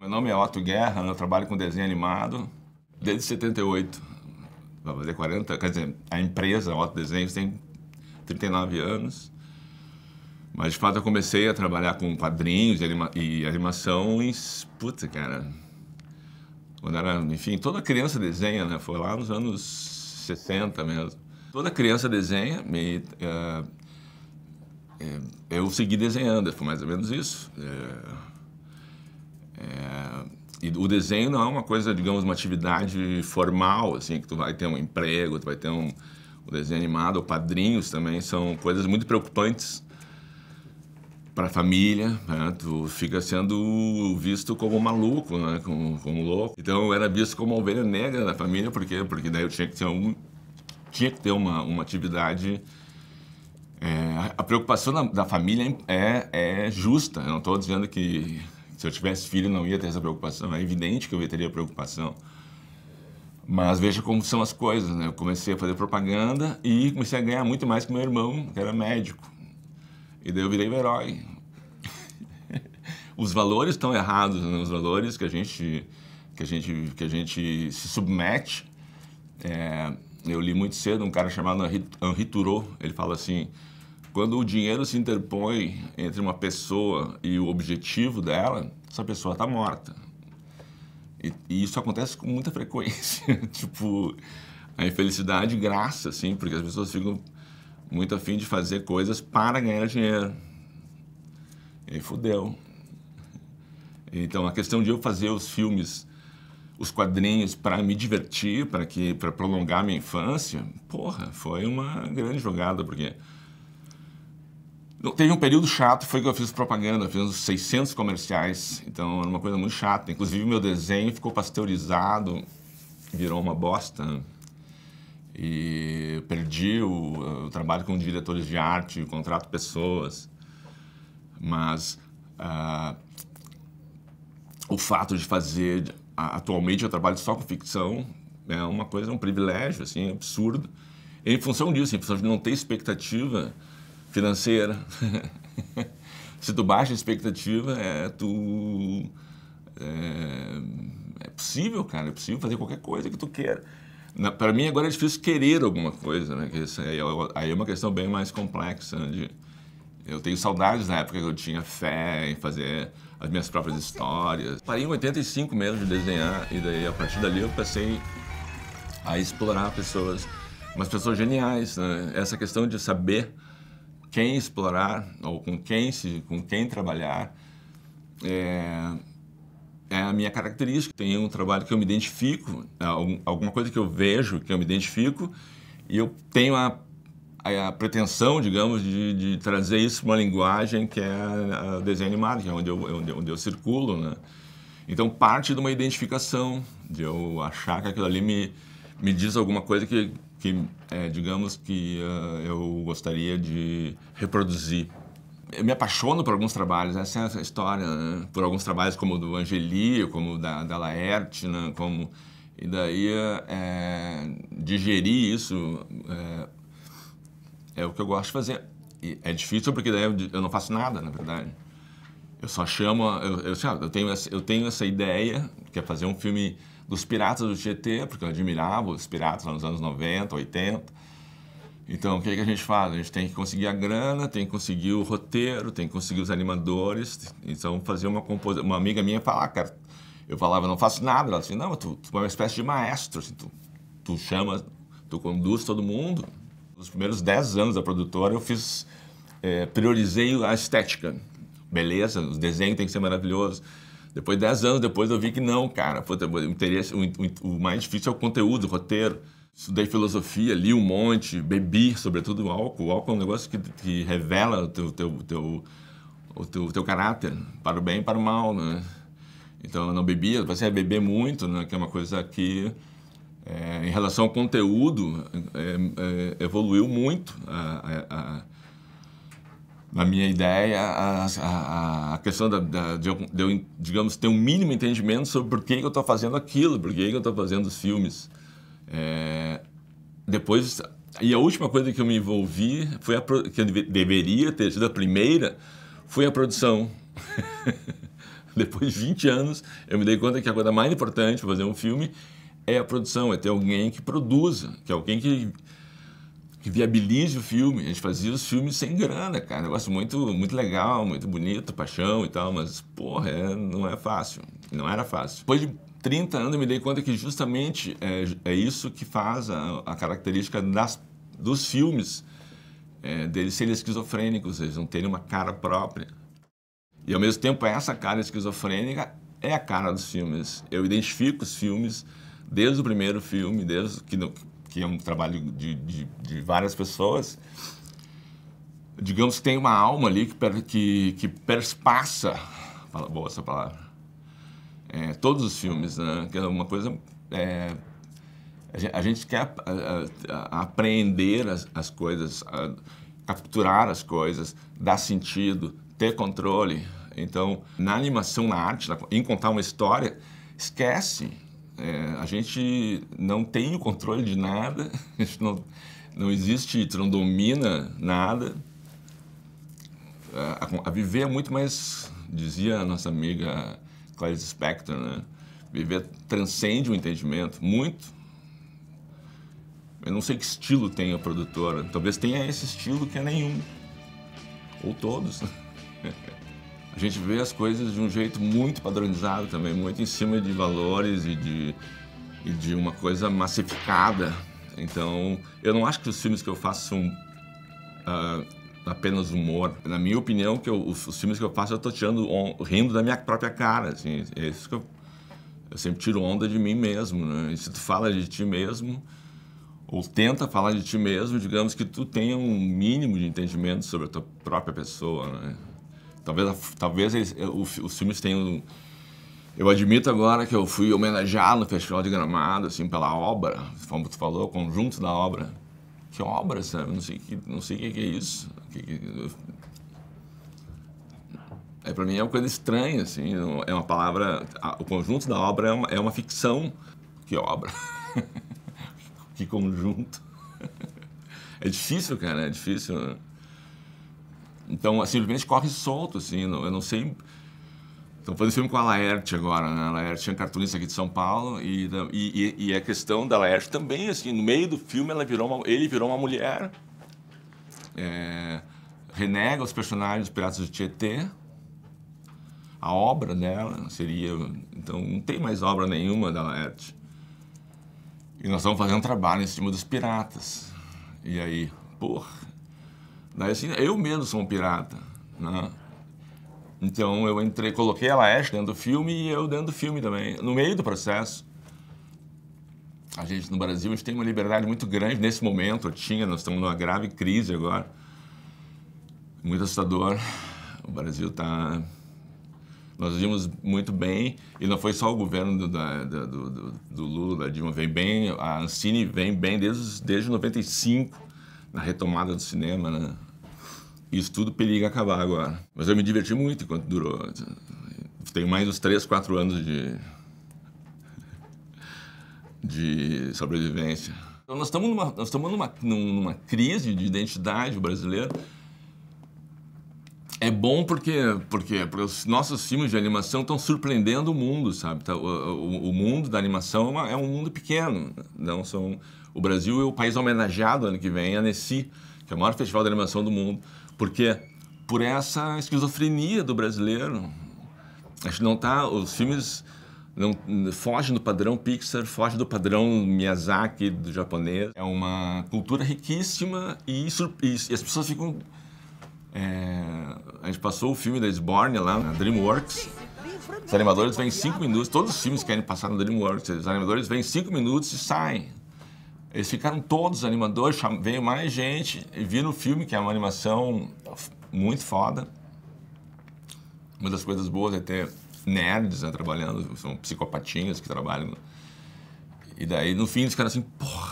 Meu nome é Otto Guerra, eu trabalho com desenho animado desde 78. Vai fazer 40, quer dizer, a empresa Otto Desenhos tem 39 anos. Mas de fato eu comecei a trabalhar com quadrinhos e, anima e animação em. Puta, cara. Quando era. Enfim, toda criança desenha, né? Foi lá nos anos 60 mesmo. Toda criança desenha e. Uh, eu segui desenhando, foi mais ou menos isso. Uh, é, e o desenho não é uma coisa, digamos, uma atividade formal, assim, que tu vai ter um emprego, tu vai ter um desenho animado, ou padrinhos também, são coisas muito preocupantes para a família, né? tu fica sendo visto como maluco, né? como, como louco. Então eu era visto como uma ovelha negra da família, porque Porque daí eu tinha que ter, um, tinha que ter uma, uma atividade é, a preocupação da, da família é, é, justa. Eu não estou dizendo que se eu tivesse filho, não ia ter essa preocupação. É evidente que eu teria preocupação. Mas veja como são as coisas, né? Eu comecei a fazer propaganda e comecei a ganhar muito mais que meu irmão, que era médico. E daí eu virei o herói. Os valores estão errados, né? Os valores que a gente, que a gente, que a gente se submete. É, eu li muito cedo um cara chamado Henri Thoreau, ele fala assim, quando o dinheiro se interpõe entre uma pessoa e o objetivo dela, essa pessoa está morta. E, e, isso acontece com muita frequência. tipo, a infelicidade graça, assim, porque as pessoas ficam muito afim de fazer coisas para ganhar dinheiro. E aí fudeu. Então, a questão de eu fazer os filmes, os quadrinhos para me divertir, para que para prolongar minha infância, porra, foi uma grande jogada, porque Teve um período chato, foi que eu fiz propaganda, fiz uns 600 comerciais, então era uma coisa muito chata. Inclusive, meu desenho ficou pasteurizado, virou uma bosta. E perdi o, o trabalho com diretores de arte, contrato pessoas. Mas uh, o fato de fazer. Atualmente eu trabalho só com ficção, é uma coisa, é um privilégio, assim, absurdo. Em função disso, em função de não ter expectativa financeira. Se tu baixa a expectativa, é, tu. É, é possível, cara, é possível fazer qualquer coisa que tu queira. Para mim, agora é difícil querer alguma coisa, né? Que isso aí, é, aí é uma questão bem mais complexa. Né? De, eu tenho saudades da época que eu tinha fé em fazer as minhas próprias histórias. Parei em 85 mesmo de desenhar, e daí a partir dali eu passei a explorar pessoas, umas pessoas geniais, né? Essa questão de saber quem explorar ou com quem, se, com quem trabalhar. É, é a minha característica. Tem um trabalho que eu me identifico, é, alguma coisa que eu vejo que eu me identifico, e eu tenho a, a, a pretensão, digamos, de, de trazer isso para uma linguagem que é, é desenho animado, que é onde eu, é onde, onde eu circulo. Né? Então, parte de uma identificação, de eu achar que aquilo ali me, me diz alguma coisa que, que, é, digamos, que uh, eu gostaria de reproduzir. Eu me apaixono por alguns trabalhos, né? essa é a história, né? por alguns trabalhos como o do Angeli, como o da, da Laerte, né? como... E daí, é, digerir isso é, é o que eu gosto de fazer. E é difícil porque daí eu não faço nada, na verdade. Eu só chamo. Eu, eu, eu, tenho, essa, eu tenho essa ideia, que é fazer um filme dos piratas do Tietê, porque eu admirava os piratas nos anos 90, 80. Então, o que, é que a gente faz? A gente tem que conseguir a grana, tem que conseguir o roteiro, tem que conseguir os animadores. Então, fazer uma composição. Uma amiga minha falava, ah, cara, eu falava, não faço nada. Ela disse, não, tu, tu é uma espécie de maestro. Assim, tu, tu chama, tu conduz todo mundo. Nos primeiros 10 anos da produtora, eu fiz, é, priorizei a estética. Beleza, o desenho tem que ser maravilhoso depois, dez anos depois, eu vi que não, cara. Puta, o, interesse, o, o mais difícil é o conteúdo, o roteiro. Estudei filosofia, li um monte, bebi, sobretudo álcool. O álcool é um negócio que, que revela o teu, teu, teu, o teu, teu caráter, para o bem e para o mal, né? Então, eu não bebia, passei a beber muito, né? Que é uma coisa que, é, em relação ao conteúdo, é, é, evoluiu muito a, a, a na minha ideia, a, a, a questão da, da, de, eu, digamos, ter um mínimo entendimento sobre por que, eu estou fazendo aquilo, por que, eu estou fazendo os filmes. É, depois, e a última coisa que eu me envolvi, foi a, que eu deveria ter sido a primeira, foi a produção. depois de 20 anos, eu me dei conta que a coisa mais importante para fazer um filme é a produção, é ter alguém que produza, que é alguém que que viabilize o filme. A gente fazia os filmes sem grana, cara. Negócio muito, muito legal, muito bonito, paixão e tal, mas, porra, é, não é fácil. Não era fácil. Depois de 30 anos eu me dei conta que justamente é, é isso que faz a, a característica das, dos filmes é, deles serem esquizofrênicos, eles não terem uma cara própria. E ao mesmo tempo essa cara esquizofrênica é a cara dos filmes. Eu identifico os filmes desde o primeiro filme, desde que, que é um trabalho de, de, de várias pessoas, digamos que tem uma alma ali que, per, que, que perspassa, boa essa palavra, é, todos os filmes, né? que é uma coisa... É, a gente quer a, a, a apreender as, as coisas, capturar as coisas, dar sentido, ter controle. Então, na animação, na arte, na, em contar uma história, esquece é, a gente não tem o controle de nada, não, não existe, tu não domina nada. A, é, a, a, viver é muito mais, dizia a nossa amiga Clarice Spector, né? Viver transcende o entendimento, muito. Eu não sei que estilo tem a produtora, talvez tenha esse estilo que é nenhum, ou todos. a gente vê as coisas de um jeito muito padronizado também, muito em cima de valores e de, e de uma coisa massificada. Então, eu não acho que os filmes que eu faço são uh, apenas humor. Na minha opinião, que eu, os, os, filmes que eu faço, eu tô tirando, on, rindo da minha própria cara, assim. É isso que eu, eu sempre tiro onda de mim mesmo, né? E se tu fala de ti mesmo, ou tenta falar de ti mesmo, digamos que tu tenha um mínimo de entendimento sobre a tua própria pessoa, né? Talvez, talvez eles, eh, os, os filmes tenham. Eu admito agora que eu fui homenageado no Festival de Gramado, assim, pela obra, como tu falou, o conjunto da obra. Que obra, sabe? Não sei, não sei o que, que é isso. Que, que... É, pra mim é uma coisa estranha, assim, é uma palavra... A, o conjunto da obra é uma, é uma ficção. Que obra? que conjunto? é difícil, cara, é difícil. Né? Então, simplesmente corre solto, assim, não, eu não sei... Estão fazendo filme com a Laerte agora, né? A Laerte é cartunista aqui de São Paulo e, e, e, a questão da Laerte também, assim, no meio do filme ela virou uma, ele virou uma mulher, é, renega os personagens dos Piratas do Tietê, a obra dela seria... Então, não tem mais obra nenhuma da Laerte. E nós estamos fazendo um trabalho em cima dos piratas. E aí, porra assim, eu mesmo sou um pirata, né? Então eu entrei, coloquei a Laesh dentro do filme e eu dentro do filme também. No meio do processo, a gente no Brasil a gente tem uma liberdade muito grande nesse momento. Eu tinha, nós estamos numa grave crise agora, muito assustador. O Brasil está nós vimos muito bem, e não foi só o governo do, da, do, do, do, Lula, da Dilma, vem bem, a Ancine vem bem desde, desde 95, na retomada do cinema, né? isso tudo periga acabar agora. Mas eu me diverti muito enquanto durou. Tenho mais uns 3, 4 anos de, de sobrevivência. Então, nós estamos numa, nós estamos numa, numa crise de identidade brasileira. É bom porque, porque, porque os nossos filmes de animação estão surpreendendo o mundo, sabe? Tá, o, o, o mundo da animação é, uma, é, um mundo pequeno. Não são, o Brasil é o país homenageado ano que vem, a Nessie, que é o maior festival de animação do mundo. Porque por essa esquizofrenia do brasileiro, a gente não tá, os filmes não fogem do padrão Pixar, foge do padrão Miyazaki do japonês. É uma cultura riquíssima e, e, as pessoas ficam é, a gente passou o filme da Sborne lá na DreamWorks. Os animadores vêm 5 minutos, todos os filmes querem passar na DreamWorks. Os animadores vêm 5 minutos e saem. Eles ficaram todos animadores, veio mais gente, e viram o filme, que é uma animação muito foda. Uma das coisas boas é ter nerds né, trabalhando, são psicopatinhas que trabalham. E daí, no fim, eles ficaram assim, porra,